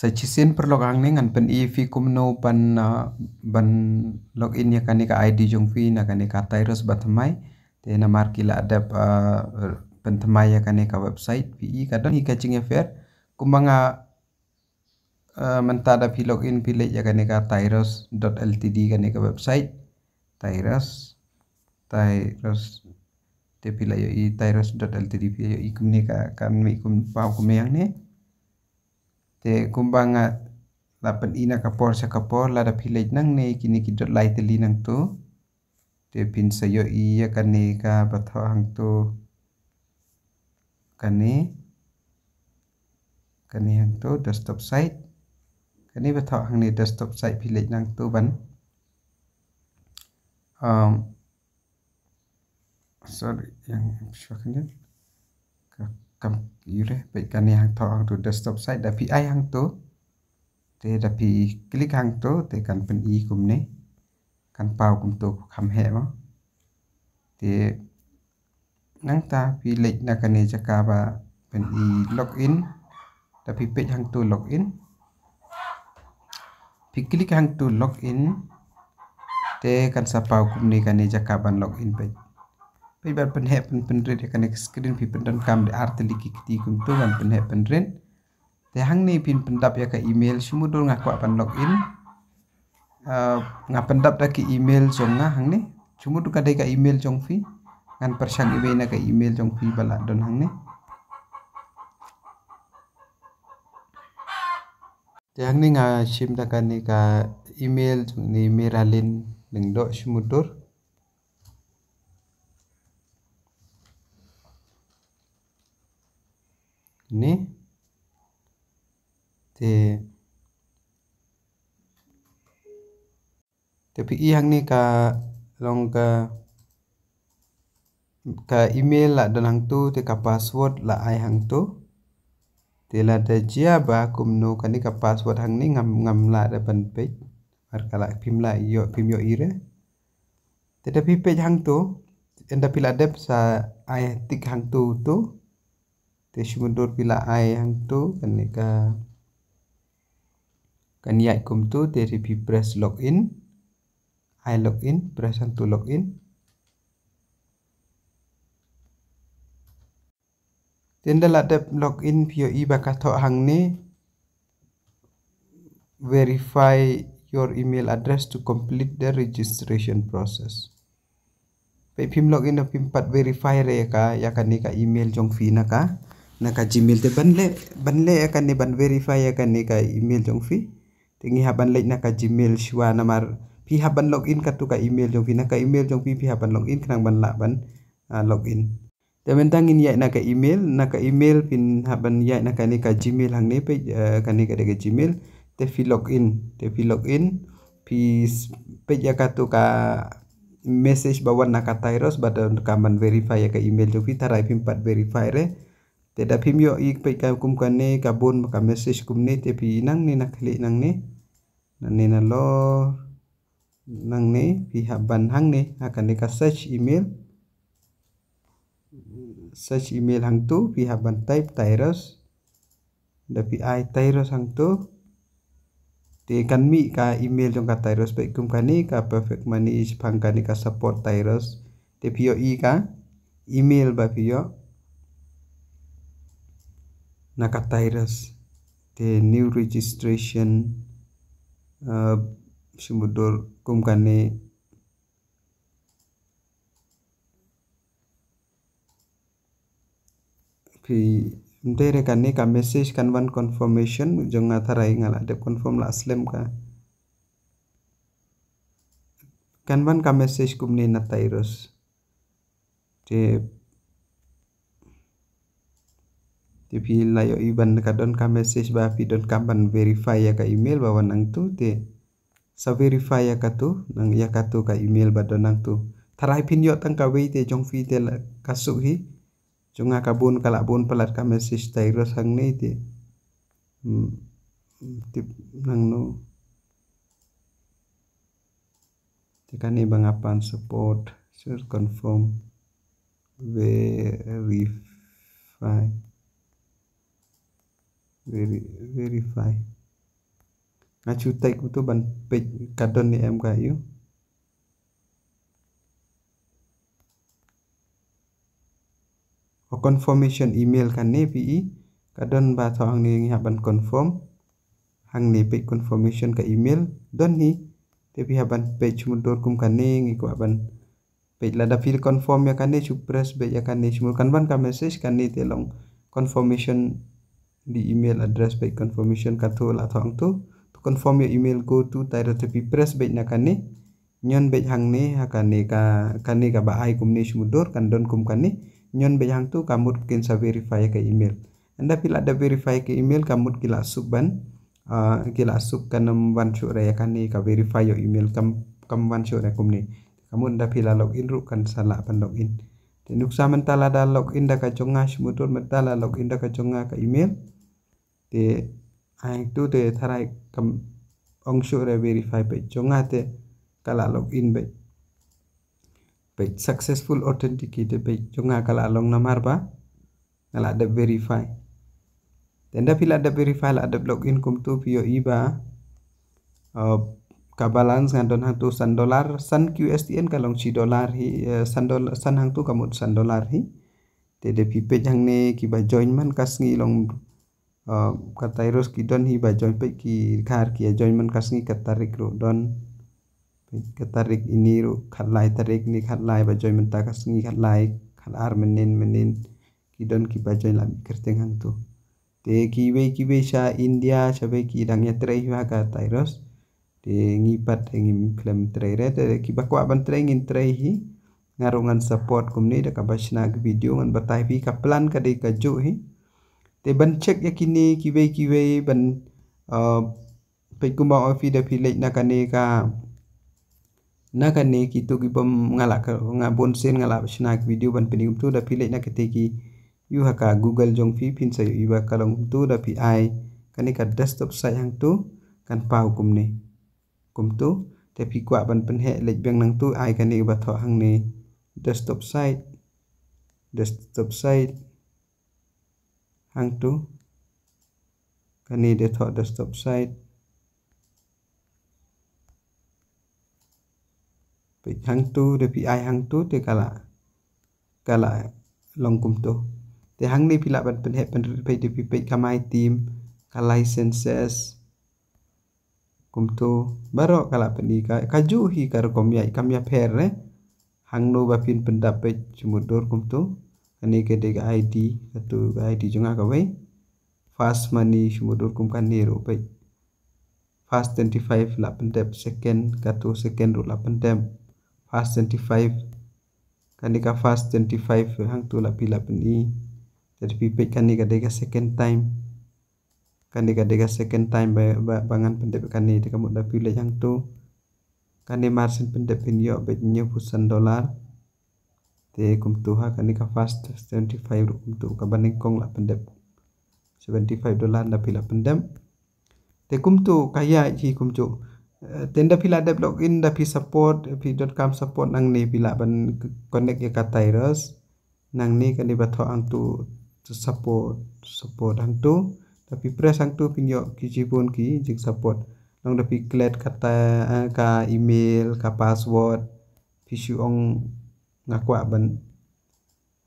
sechisin perlog ne an pen ifi e kumno pan ban uh, login ya kani ka id jong fi na kani ka Tyros batmai te na markila adap uh, pen tmai ya kani ka website pi e kadang i kacing ya fair kumanga uh, mentada pi login pi le ya kani ka virus.ltd kani ka website Tyros Tyros, te pi yo i ltd pi yo i kumni ka kan mi kum pa kum yang ne te kumbanga lapen ina kapor sa kapor la da philej nang ne kini ki dot lai te linang tu te pin sa yo iya ya kan ne ka batho hang tu kan ne kan ne hang tu desktop site kan ne batho hang ne desktop site philej nang tu ban um sorry yang sure กำยูเร่ไปกันี่ยางทองตัวเดสก์ท็อปไซต์ดับพีไอยางตัวเดับพีคลิกยางตัวเดกันเป็นอีกุมเนี่ยกันเป่ากุมตัวคำแห่มั้งเดนั่งตาพีเล็กนักการเนจกาบะเป็นอีล็อกอินดับพีเป็ดยางตัวล็อกอินพีคลิกยางตัวล็อกอินเดกันสับเป่ากุมเนี่ยการเนจกาบันล็อกอินไป pi bar pen hep pen pen red kan ek screen pi pen dan kam de arte liki kiti kum tu kan pen penren. te hang ni pin pen dap ya ke email sumu dor ngak kwa pan login ngak pen dap da ke email jong nga hang ni sumu du ka de email jong fi ngan persang ibe na ke email jong fi bala don hang te hang ni nga sim takani ka email jong ni meralin neng dok sumudur te te pi ihang ni ka long ka ka email la dan hang tu te ka password la ai hang tu te la te jia ba kum no ka ni ka password hang ni ngam ngam la da ban pe ar kala pim la yo pim yo ire te te pi pe hang tu enda pila dep sa ai tik hang tu tu te pi pila ai hang tu kan ni ka kan ya ikum tu dari bi press login I login present to login Then lot of login i bakal tau hang ni verify your email address to complete the registration process. Pe pim login na pim pat verify re ya ka ya kan ni ka email jong fi na ka na ka Gmail te ban le ban le ya kan ni ban verify ya kan ni ka email jong fi tingi haban leit naka gmail shua namar pi haban login ka tuka email jong pi naka email jong pi pi haban login kenang ban laban login login Tamen tangin yai naka email naka email pin haban yai naka ni ka gmail hang ne pe ka ni ka de gmail te fi login te fi login pi pe ya ka message bawa naka tyros badan kaman verify ya ka email jong pi tarai pin pat verify re te da phim yo ik pe ka kum kan ne ka bon ka message kum ne te pi nang ne nak nang ne nang ne na lo nang ne pi ban hang ne akan ne ka search email search email hang tu pi ban type tyros, da pi ai tyrus hang tu te kan mi ka email jong ka tyrus pe kum kan ne ka perfect money is phang kan ne ka support tyros. te pi yo i ka email ba pi yo Nakatairas the new registration uh, sebetulnya kumkane pi ndere kane ka message kanban confirmation jong atharai ngala de confirm la aslem ka kanban ka message kumne natairos te te la yo iban ka don ka message ba pi don ka ban verify ya ka email ba wanang tu te sa verify ya ka tu nang ya ka tu ka email ba don nang tu tarai pin yo tang ka wei te jong fi te ka su hi jong ka bun la bun pelat ka message ta ro sang nei te hmm, tip nang no te ka ni bang apan support sir confirm verify Veri, verify ngajutek itu ban page kadon di MKU o oh, confirmation email kan ne pi kadon ba to ang ni haban confirm hang ni pe confirmation ka email don ni te pi haban page mundur kum kan ne ngi ko haban page lada fil confirm ya kan ne chu press be ya kan ne chumul kan ban ka message kan ni telong confirmation di email address baik confirmation kartu atau angtu to confirm your email go to be press baik na kani nyon baik hang ni kan ni ka kan ni ka ba ai ni sumudur kan don kum kani nyon baik hang tu kamut kin sa verify ka email anda pila ada verify ke email kamut kila suban uh, kila sub kanam wan re kani ka verify your email kam kam ban chu re ni kamu anda pila login ru kan salah pan login Nuk sa mentala da login da ka chonga sumudur mentala login da ka chonga ka email te aik tu te tharai kam shu re verify pe chonga te kala log in be pe successful authenticate pe chonga kala long namar ba kala de verify tenda pila de verify la de in kum tu pio iba balance ngan don hang tu san dolar san QSTN kalong si dolar hi san dolar san hang tu kamut san dolar hi te tede pipet jang ne kiba join man kas ngi long Eh, katairos ki don hi ba join pe ki khar ki join man kasni katarik ro don katarik ini ro khalai tarik ni khalai ba join man ta kasni khalai khalar menen menen ki don ki ba join lam kerteng hang tu te ki we ki we sha india wei ki dang ya trai hiba katairos te ngi ngi ngi klem trei re te ki ba kwa ban trei ngi trei hi ngarungan support kumni da kabashna video ngan batai bi de ka jo hi te ban check yakini kiwei kiwei ban uh, paikumba ofi da filek nakane ka nakane ki to gibam gitu, ngala ka bon sen ngala shna video ban pinim to da filek nakate ki yu haka google jong fi pin yu iba kalong to da pi ai kane ka desktop sayang tu, kan pau kum ne kum to te pi kwa ban pen he lek bang nang tu ai kane ba tho hang ne desktop site desktop site hang tu kan ni dia the stop site pi hang tu de pi ai hang tu te kala kala long kum tu te hang ni pila ban pen pen pe de pi pe kamai tim kala licenses kum tu baro kala peni ka kaju hi kar kom yai kam ya pher ne eh. hang no ba pin pendap pe kum tu kani ke dega id atu id junga ka bai fast money, shumudur kum kan nero bai fast 25 lapan tap second katu second ru lapan tap fast 25 kani ka fast 25 hang tu lapi lapan i jadi pipik kani ka dega second time kani ka dega second time ba bangan pendep kani kamu mudah pilih yang tu kani marsin pendep ini yo nyu pusan dolar te ni ka fast 75 kum kumtu ka baning kong la pendem 75 dolar na pila pendem te kumtu kaya ji kumtu eh, tenda pila blog in da pi support eh, pi dot com support nang ni pila ban connect ya ka tires nang ni ba tho ang tu support support ang tu tapi press ang tu pinyo kiji pun ki jik support nang da pi ka kata eh, ka email ka password pi ong ngakwa ban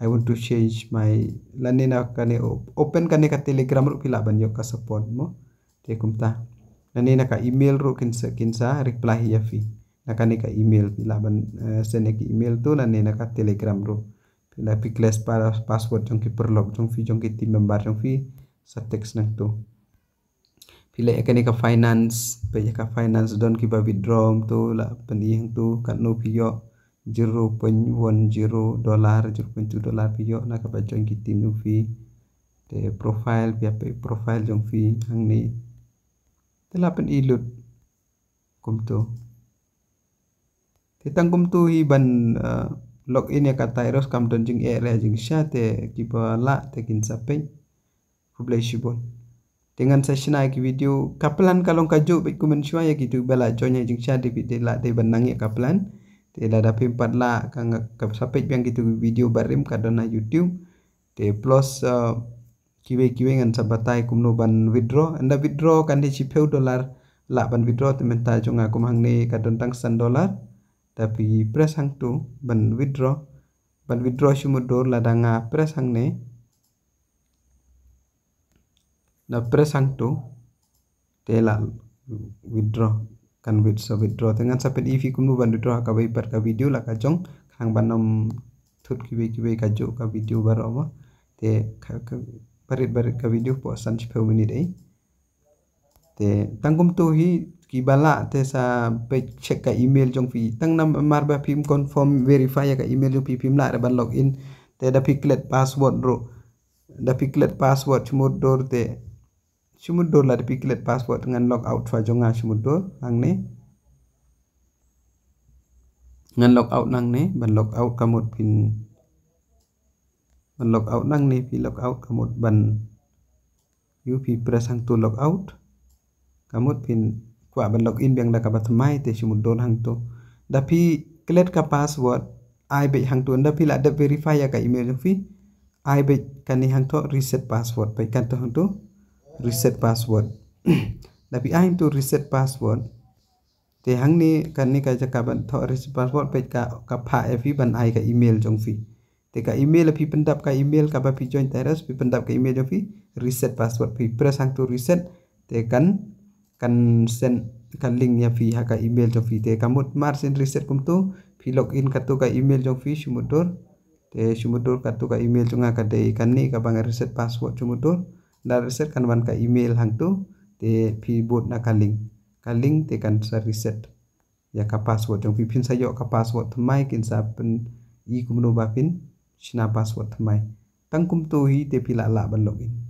I want to change my lani na kani open kani ka telegram ro kila ban yok ka support mo te kumta lani na ka email ro kinsa kinsa reply ya fi na kani ka email kila ban eh, sene ya ki email tu lani na ka telegram ro kila pi class para password jong ki perlog jong fi jong ki team member jong fi sa text nang tu pila ya kani finance pe ya ka finance don ki ba withdraw tu la pen yang tu kan no pi yok jirru won jiru dolar jirru tu dolar piyo na ka bajong gitim jong fi te profile pia profile jong fi hang ni te lapen ilut tu te tang tu i ban eh, log login ya kata eros kam don jing e re jing sha te ba la te kin sape publish shibon dengan session ai video kapelan kalong kaju bit kumen ya gitu bela jonya jing sha de bit de la de ya kapelan te la da lah la kanga kap sapet biang gitu video barim kadona youtube te plus eh, kiwe kiwe ngan sabatai kumno ban withdraw anda withdraw kan di cipeu dolar la ban withdraw te menta jonga kum hang ne kadon tang san dolar tapi press hang tu ban withdraw ban withdraw dor la danga press hang ne na press hang tu te la withdraw kan withdraw draw dengan sapet ifi kumbu ban draw ka bai par ka video la ka jong khang ban nom thut ki bai ki bai ka jo ka video bar oma te parit barit ka video po san chi pheu minute ai te tangkum to hi ki bala te sa pe check ka email jong fi tang nam mar ba phim confirm verify ya ka email jong pi phim la ban login te da piklet password ro da piklet password chmod dor te sumudor la piklet password dengan log out fa jonga sumudor ne ngan log out ne, ban log out kamut pin ban log out ne, pi log out kamut ban yu pi presang tu log out kamut pin kwa ban log in biang da kabat mai te sumudor hang tu da pi klet ka password ai be hang tu da pi la da verify ya ka email fi ai be kan ni hang to reset password pai kan to hang tu reset password tapi aing tu reset password te hang ni kan ni ka jaka ban tho reset password pe ka ka pha e ban ai ka email jong fi te ka email api pendap ka email ka ba pi join terus pi pendap ka email jong fi reset password pi press hang tu reset te kan kan send kan link ya fi ha ka email jong fi te kamut mar send reset kum tu fi login ka tu ka email jong fi sumudur te sumudur ka tu ka email jong ka dei kan ni ka bang reset password sumudur da reset kan ban ka email hang tu te pi na ka link ka link te kan sa reset ya ka password jong pipin sayo ka password thmai kin sa pen i kumno ba pin sina password tang tangkum tuhi hi te pila la ban login